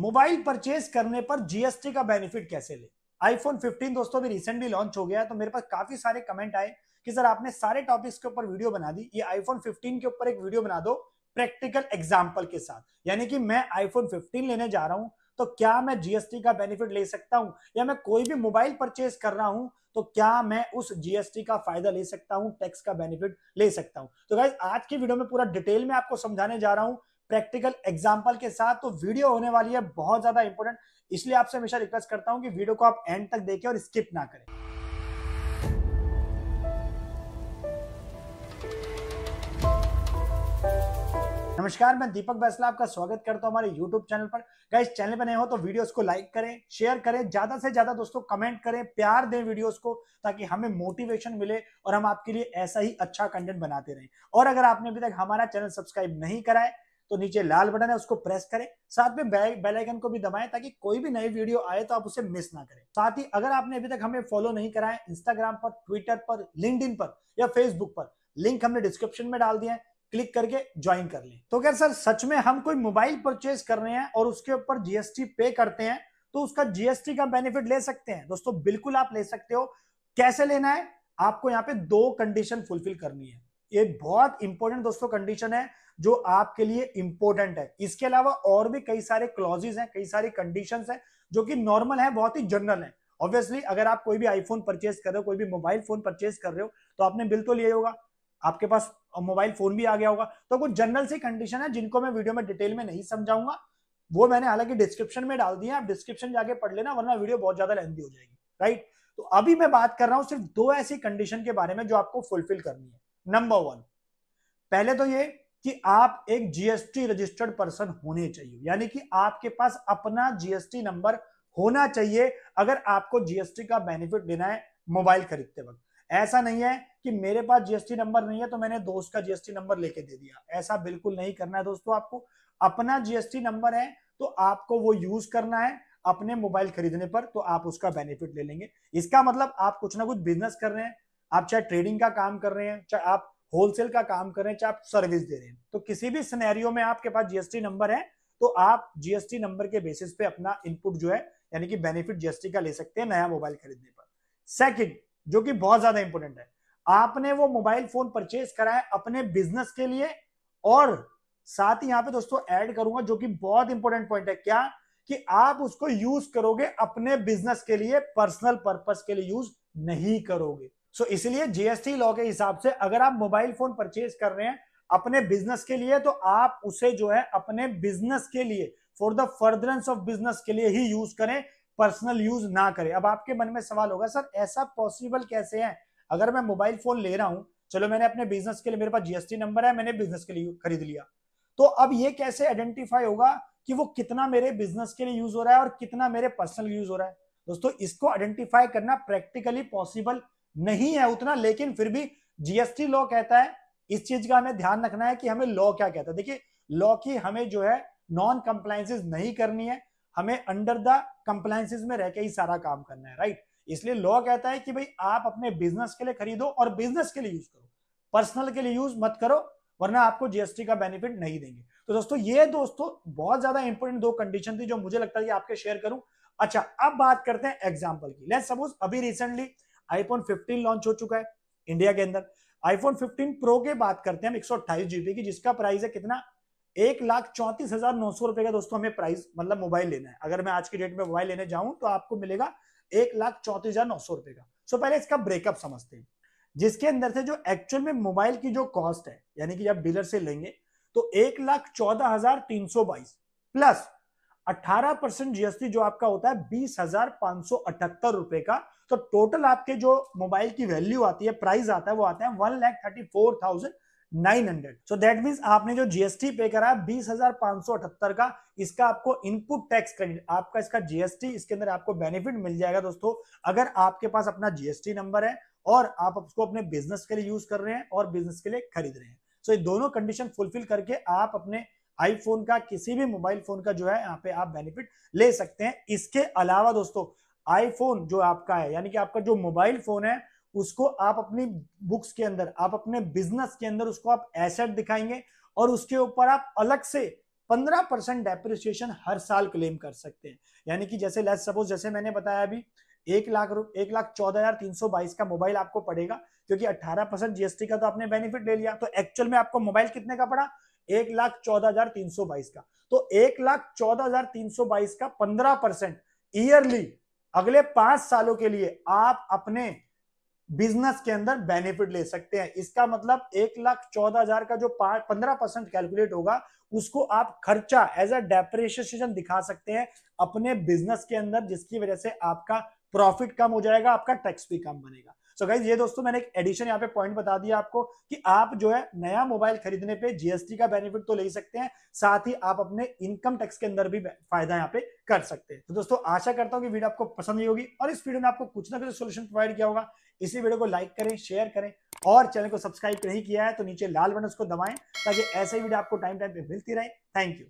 mobile purchase करने पर GST का बेनिफिट कैसे ले आईफोन 15 दोस्तों भी रिसेंटली लॉन्च हो गया है तो मेरे पास काफी सारे कमेंट आए कि सर आपने सारे टॉपिक्स के ऊपर वीडियो बना दी ये आईफोन 15 के ऊपर एक वीडियो बना दो प्रैक्टिकल एग्जाम्पल के साथ यानी कि मैं आईफोन 15 लेने जा रहा हूं तो क्या मैं जीएसटी का बेनिफिट ले सकता हूं या मैं कोई भी मोबाइल परचेज कर रहा हूं तो क्या मैं उस जीएसटी का फायदा ले सकता हूं टैक्स का बेनिफिट ले सकता हूं तो गाइज आज की वीडियो में पूरा डिटेल में आपको समझाने जा रहा हूं प्रैक्टिकल एग्जाम्पल के साथ तो वीडियो होने वाली है बहुत ज्यादा इंपॉर्टेंट इसलिए आपसे हमेशा रिक्वेस्ट करता हूँ कि वीडियो को आप एंड तक देखें और स्किप ना करें नमस्कार मैं दीपक बैसला आपका स्वागत करता हूं हमारे YouTube चैनल पर गाइस चैनल पर नए हो तो वीडियोस को लाइक करें शेयर करें ज्यादा से ज्यादा दोस्तों कमेंट करें प्यार दें वीडियोस को ताकि हमें मोटिवेशन मिले और हम आपके लिए ऐसा ही अच्छा कंटेंट बनाते रहें और अगर आपने अभी तक हमारा चैनल सब्सक्राइब नहीं कराए तो नीचे लाल बटन है उसको प्रेस करें साथ में बेल आइकन को भी दबाएं ताकि कोई भी नई वीडियो आए तो आप उसे मिस ना करें साथ ही अगर आपने अभी तक हमें फॉलो नहीं करा है इंस्टाग्राम पर ट्विटर पर लिंक पर या फेसबुक पर लिंक हमने डिस्क्रिप्शन में डाल दिया है क्लिक करके ज्वाइन कर लें तो क्या सर सच में हम कोई मोबाइल परचेज कर रहे हैं और उसके ऊपर जीएसटी पे करते हैं तो उसका जीएसटी का बेनिफिट ले सकते हैं दोस्तों बिल्कुल आप ले सकते हो कैसे लेना है आपको यहाँ पे दो कंडीशन फुलफिल करनी है ये बहुत इंपॉर्टेंट दोस्तों कंडीशन है जो आपके लिए इंपॉर्टेंट है इसके अलावा और भी कई सारे क्लॉजेज हैं कई सारी कंडीशन है जो कि नॉर्मल है बहुत ही जनरल है ऑब्वियसली अगर आप कोई भी आईफोन परचेज कर रहे हो कोई भी मोबाइल फोन परचेज कर रहे हो तो आपने बिल तो लिया होगा आपके पास मोबाइल फोन भी आ गया होगा तो कुछ जनरल सी कंडीशन है जिनको मैं वीडियो में डिटेल में नहीं समझाऊंगा वो मैंने हालांकि डिस्क्रिप्शन में डाल दिया आप डिस्क्रिप्शन जाके पढ़ लेना वरना वीडियो बहुत ज्यादा लेंदी हो जाएगी राइट तो अभी मैं बात कर रहा हूं सिर्फ दो ऐसी कंडीशन के बारे में जो आपको फुलफिल करनी है नंबर वन पहले तो ये कि आप एक जीएसटी रजिस्टर्ड पर्सन होने चाहिए यानी कि आपके पास अपना जीएसटी नंबर होना चाहिए अगर आपको जीएसटी का बेनिफिट देना है मोबाइल खरीदते वक्त ऐसा नहीं है कि मेरे पास जीएसटी नंबर नहीं है तो मैंने दोस्त का जीएसटी नंबर लेके दे दिया ऐसा बिल्कुल नहीं करना है दोस्तों आपको अपना जीएसटी नंबर है तो आपको वो यूज करना है अपने मोबाइल खरीदने पर तो आप उसका बेनिफिट ले लेंगे इसका मतलब आप कुछ ना कुछ बिजनेस कर रहे हैं आप चाहे ट्रेडिंग का काम कर रहे हैं चाहे आप होलसेल का काम कर रहे हैं चाहे आप सर्विस दे रहे हैं तो किसी भी सिनेरियो में आपके पास जीएसटी नंबर है तो आप जीएसटी नंबर के बेसिस पे अपना इनपुट जो है यानी कि बेनिफिट जीएसटी का ले सकते हैं नया मोबाइल खरीदने पर सेकंड जो कि बहुत ज्यादा इंपॉर्टेंट है आपने वो मोबाइल फोन परचेज कराया अपने बिजनेस के लिए और साथ ही यहाँ पे दोस्तों ऐड करूंगा जो कि बहुत इंपॉर्टेंट पॉइंट है क्या कि आप उसको यूज करोगे अपने बिजनेस के लिए पर्सनल पर्पस के लिए यूज नहीं करोगे सो so, इसलिए जीएसटी लॉ के हिसाब से अगर आप मोबाइल फोन परचेज कर रहे हैं अपने बिजनेस के लिए तो आप उसे जो है अपने बिजनेस के लिए for the furtherance of business के लिए ही यूज करें पर्सनल यूज ना करें अब आपके मन में सवाल होगा सर ऐसा पॉसिबल कैसे है अगर मैं मोबाइल फोन ले रहा हूं चलो मैंने अपने बिजनेस के लिए मेरे पास जीएसटी नंबर है मैंने बिजनेस के लिए खरीद लिया तो अब ये कैसे आइडेंटिफाई होगा कि वो कितना मेरे बिजनेस के लिए यूज हो रहा है और कितना मेरे पर्सनल यूज हो रहा है दोस्तों इसको आइडेंटिफाई करना प्रैक्टिकली पॉसिबल नहीं है उतना लेकिन फिर भी जीएसटी लॉ कहता है इस चीज का हमें ध्यान रखना है कि हमें लॉ क्या कहता है देखिए लॉ की हमें जो है नॉन कंप्लाइंसेज नहीं करनी है हमें अंडर द कंप्लायसेज में रह के ही सारा काम करना है राइट इसलिए लॉ कहता है कि भाई आप अपने बिजनेस के लिए खरीदो और बिजनेस के लिए यूज करो पर्सनल के लिए यूज मत करो वरना आपको जीएसटी का बेनिफिट नहीं देंगे तो दोस्तों ये दोस्तों बहुत ज्यादा इंपोर्टेंट दो कंडीशन थी जो मुझे लगता है आपके शेयर करूं अच्छा अब बात करते हैं एग्जाम्पल की लेट्स सपोज अभी रिसेंटली आईफोन 15 लॉन्च हो चुका है इंडिया के अंदर आईफोन 15 प्रो के बात करते हैं हम एक सौ जीबी की जिसका प्राइस है कितना एक लाख चौंतीस हजार नौ सौ रुपए का दोस्तों हमें प्राइस मतलब मोबाइल लेना है अगर मैं आज की डेट में मोबाइल लेने जाऊं तो आपको मिलेगा एक लाख चौंतीस हजार नौ सौ रुपए का सो पहले इसका ब्रेकअप समझते हैं जिसके अंदर से जो एक्चुअल में मोबाइल की जो कॉस्ट है यानी कि जब डीलर से लेंगे तो एक लाख चौदह हजार तीन सौ बाईस प्लस 18 परसेंट जीएसटी जो आपका होता है बीस हजार पांच सौ अठहत्तर रुपए का तो टोटल आपके जो मोबाइल की वैल्यू आती है प्राइस आता है वो आता है one lakh thirty four thousand nine hundred so that mean आपने जो जीएसटी पे करा है बीस हजार पांच सौ अठहत्तर का इसका आपको इनपुट टैक्स क्रेडिट आपका इसका जीएसटी इसके अंदर आपको बेनिफिट मिल जाएगा दोस्तों अगर आपके पास अपना जीएसटी नंबर है और आप उसको अपने बिजनेस के लिए यूज कर रहे हैं और बिजनेस के लिए खरीद रहे हैं सो so, ये दोनों कंडीशन फुलफिल करके आप अपने आईफोन का किसी भी मोबाइल फोन का जो है यहाँ पे आप बेनिफिट ले सकते हैं इसके अलावा दोस्तों आईफोन जो आपका है यानी कि आपका जो मोबाइल फोन है उसको आप अपनी बुक्स के अंदर आप अपने बिजनेस के अंदर उसको आप एसेट दिखाएंगे और उसके ऊपर आप अलग से 15 परसेंट डेप्रिसिएशन हर साल क्लेम कर सकते हैं यानी कि जैसे लेस सपोज जैसे मैंने बताया अभी एक लाख एक लाख चौदह हजार तीन सौ बाईस का मोबाइल आपको पड़ेगा क्योंकि अट्ठारह परसेंट जीएसटी का तो आपने बेनिफिट ले लिया तो एक्चुअल में आपको मोबाइल कितने का पड़ा एक लाख चौदह हजार तीन सौ बाईस का तो एक लाख चौदह हजार तीन सौ बाईस का पंद्रह परसेंट ईयरली अगले पांच सालों के लिए आप अपने बिजनेस के अंदर बेनिफिट ले सकते हैं इसका मतलब एक लाख चौदह हजार का जो पंद्रह परसेंट कैलकुलेट होगा उसको आप खर्चा एज अ डेप्रिशिएशन दिखा सकते हैं अपने बिजनेस के अंदर जिसकी वजह से आपका प्रॉफिट कम हो जाएगा आपका टैक्स भी कम बनेगा सो गाइज ये दोस्तों मैंने एक एडिशन यहाँ पे पॉइंट बता दिया आपको कि आप जो है नया मोबाइल खरीदने पे जीएसटी का बेनिफिट तो ले सकते हैं साथ ही आप अपने इनकम टैक्स के अंदर भी फायदा यहाँ पे कर सकते हैं तो दोस्तों आशा करता हूँ कि वीडियो आपको पसंद ही होगी और इस वीडियो में आपको कुछ ना कुछ सोल्यूशन प्रोवाइड किया होगा इसी वीडियो को लाइक करें शेयर करें और चैनल को सब्सक्राइब नहीं किया है तो नीचे लाल बटन उसको दबाएं ताकि ऐसे वीडियो आपको टाइम टाइम पे मिलती रहे थैंक यू